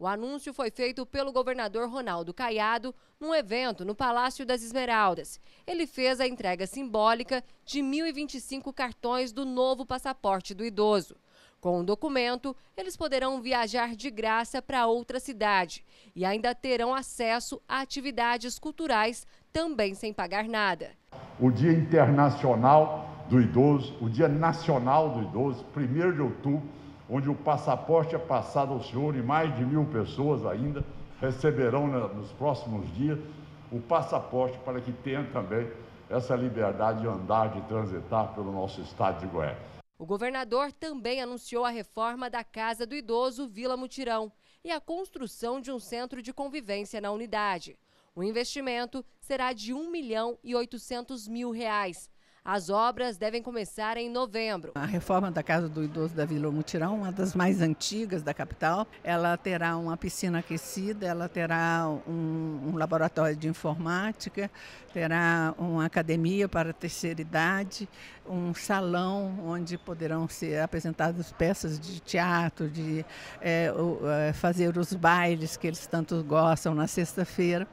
O anúncio foi feito pelo governador Ronaldo Caiado num evento no Palácio das Esmeraldas. Ele fez a entrega simbólica de 1.025 cartões do novo passaporte do idoso. Com o documento, eles poderão viajar de graça para outra cidade e ainda terão acesso a atividades culturais também sem pagar nada. O Dia Internacional do Idoso, o Dia Nacional do Idoso, 1 de outubro onde o passaporte é passado ao senhor e mais de mil pessoas ainda receberão nos próximos dias o passaporte para que tenham também essa liberdade de andar, de transitar pelo nosso estado de Goiás. O governador também anunciou a reforma da Casa do Idoso Vila Mutirão e a construção de um centro de convivência na unidade. O investimento será de 1 milhão e 800 mil reais as obras devem começar em novembro. A reforma da Casa do Idoso da Vila Mutirão, uma das mais antigas da capital, ela terá uma piscina aquecida, ela terá um, um laboratório de informática, terá uma academia para a terceira idade, um salão onde poderão ser apresentadas peças de teatro, de é, fazer os bailes que eles tanto gostam na sexta-feira.